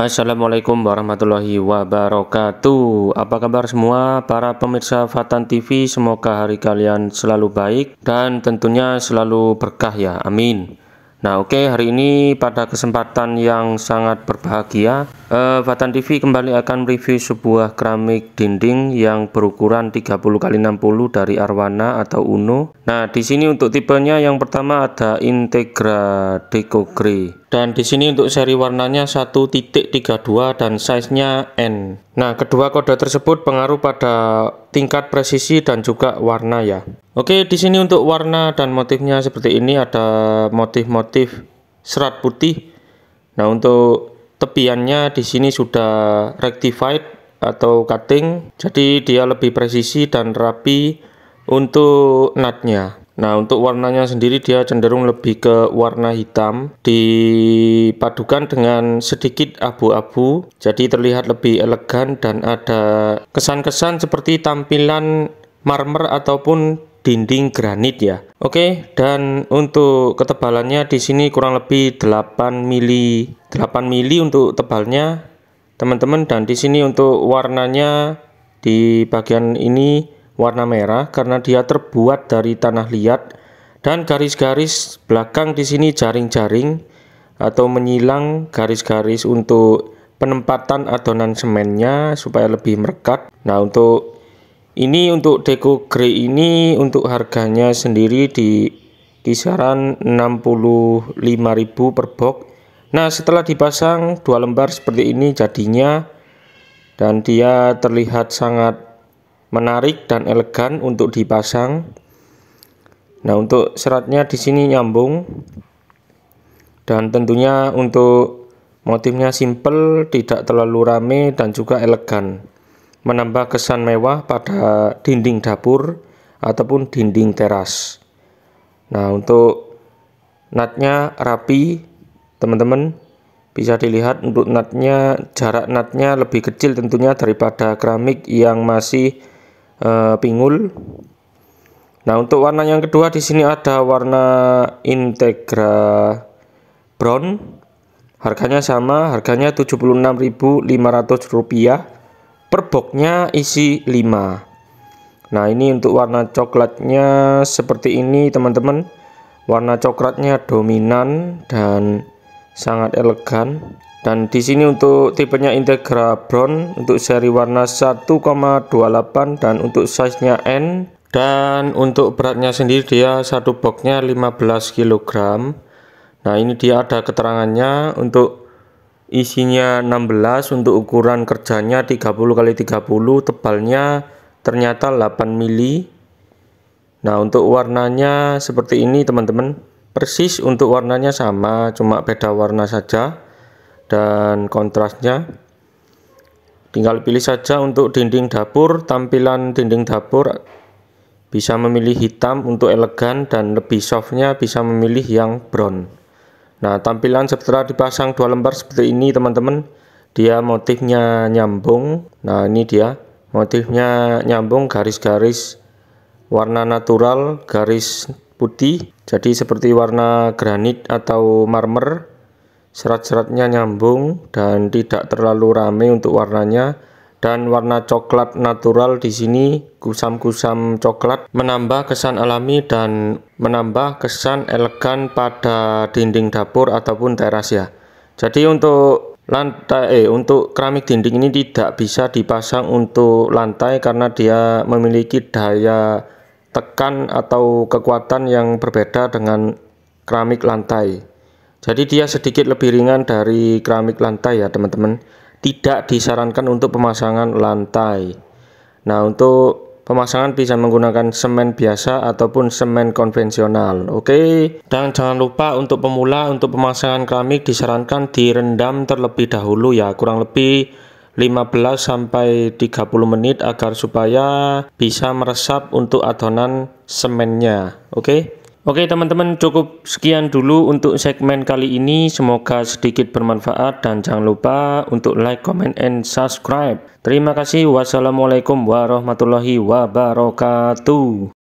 Assalamualaikum warahmatullahi wabarakatuh Apa kabar semua para pemirsa Fatan TV Semoga hari kalian selalu baik dan tentunya selalu berkah ya amin Nah oke okay, hari ini pada kesempatan yang sangat berbahagia Uh, eh, TV kembali akan review sebuah keramik dinding yang berukuran 30 kali 60 dari Arwana atau Uno. Nah, di sini untuk tipenya yang pertama ada Integra Deco Grey. Dan di sini untuk seri warnanya 1.32 dan size-nya N. Nah, kedua kode tersebut pengaruh pada tingkat presisi dan juga warna ya. Oke, di sini untuk warna dan motifnya seperti ini ada motif-motif serat putih. Nah, untuk tepiannya di sini sudah rectified atau cutting jadi dia lebih presisi dan rapi untuk nutnya Nah untuk warnanya sendiri dia cenderung lebih ke warna hitam dipadukan dengan sedikit abu-abu jadi terlihat lebih elegan dan ada kesan-kesan seperti tampilan marmer ataupun dinding granit ya. Oke, dan untuk ketebalannya di sini kurang lebih 8 mili 8 mili untuk tebalnya teman-teman dan di sini untuk warnanya di bagian ini warna merah karena dia terbuat dari tanah liat dan garis-garis belakang di sini jaring-jaring atau menyilang garis-garis untuk penempatan adonan semennya supaya lebih merekat. Nah, untuk ini untuk deco grey ini untuk harganya sendiri di kisaran 65.000 per box nah setelah dipasang dua lembar seperti ini jadinya dan dia terlihat sangat menarik dan elegan untuk dipasang nah untuk seratnya di sini nyambung dan tentunya untuk motifnya simple tidak terlalu rame dan juga elegan menambah kesan mewah pada dinding dapur ataupun dinding teras. Nah, untuk natnya rapi, teman-teman bisa dilihat untuk natnya jarak natnya lebih kecil tentunya daripada keramik yang masih e, pingul. Nah, untuk warna yang kedua di sini ada warna Integra Brown. Harganya sama, harganya Rp76.500 per boxnya isi 5 nah ini untuk warna coklatnya seperti ini teman-teman warna coklatnya dominan dan sangat elegan dan di sini untuk tipenya Integra Brown untuk seri warna 1,28 dan untuk size-nya N dan untuk beratnya sendiri dia satu boxnya 15 kg nah ini dia ada keterangannya untuk isinya 16 untuk ukuran kerjanya 30 kali 30 tebalnya ternyata 8 mili nah untuk warnanya seperti ini teman-teman persis untuk warnanya sama cuma beda warna saja dan kontrasnya tinggal pilih saja untuk dinding dapur tampilan dinding dapur bisa memilih hitam untuk elegan dan lebih softnya bisa memilih yang brown Nah, tampilan setelah dipasang dua lembar seperti ini, teman-teman. Dia motifnya nyambung. Nah, ini dia. Motifnya nyambung garis-garis warna natural, garis putih. Jadi seperti warna granit atau marmer. Serat-seratnya nyambung dan tidak terlalu rame untuk warnanya dan warna coklat natural di sini kusam-kusam coklat menambah kesan alami dan menambah kesan elegan pada dinding dapur ataupun teras ya jadi untuk lantai eh, untuk keramik dinding ini tidak bisa dipasang untuk lantai karena dia memiliki daya tekan atau kekuatan yang berbeda dengan keramik lantai jadi dia sedikit lebih ringan dari keramik lantai ya teman-teman tidak disarankan untuk pemasangan lantai. Nah, untuk pemasangan bisa menggunakan semen biasa ataupun semen konvensional. Oke, dan jangan lupa untuk pemula untuk pemasangan keramik disarankan direndam terlebih dahulu ya, kurang lebih 15 sampai 30 menit agar supaya bisa meresap untuk adonan semennya. Oke. Okay? Oke teman-teman cukup sekian dulu untuk segmen kali ini semoga sedikit bermanfaat dan jangan lupa untuk like, comment, and subscribe. Terima kasih wassalamualaikum warahmatullahi wabarakatuh.